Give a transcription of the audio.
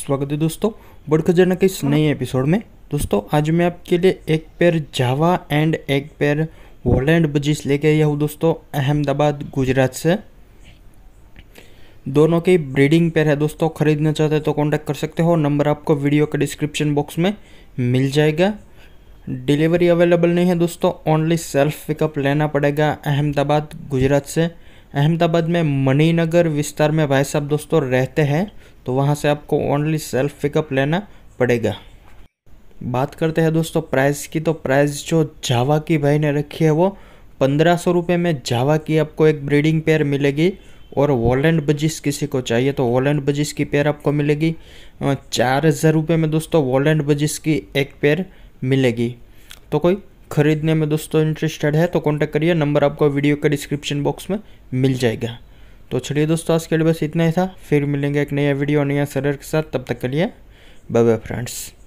स्वागत है दोस्तों बड़ के इस नए एपिसोड में दोस्तों आज मैं आपके लिए एक पैर जावा एंड एक पैर वॉलैंड बजिश लेके आया हूँ दोस्तों अहमदाबाद गुजरात से दोनों के ब्रीडिंग पैर है दोस्तों खरीदना चाहते हैं तो कांटेक्ट कर सकते हो नंबर आपको वीडियो के डिस्क्रिप्शन बॉक्स में मिल जाएगा डिलीवरी अवेलेबल नहीं है दोस्तों ओनली सेल्फ पिकअप लेना पड़ेगा अहमदाबाद गुजरात से अहमदाबाद में मणिनगर विस्तार में भाई साहब दोस्तों रहते हैं तो वहाँ से आपको ओनली सेल्फ पिकअप लेना पड़ेगा बात करते हैं दोस्तों प्राइस की तो प्राइस जो जावा की भाई ने रखी है वो पंद्रह सौ रुपये में जावा की आपको एक ब्रीडिंग पेयर मिलेगी और वॉलैंड बजिस किसी को चाहिए तो वॉलैंड बजिस की पेयर आपको मिलेगी चार हज़ार रुपये में दोस्तों वॉलैंड बजिस की एक पेयर मिलेगी तो कोई खरीदने में दोस्तों इंटरेस्टेड है तो कॉन्टैक्ट करिए नंबर आपको वीडियो के डिस्क्रिप्शन बॉक्स में मिल जाएगा तो चलिए दोस्तों आज के लिए बस इतना ही था फिर मिलेंगे एक नया वीडियो नया सरर के साथ तब तक के लिए बाय बाय फ्रेंड्स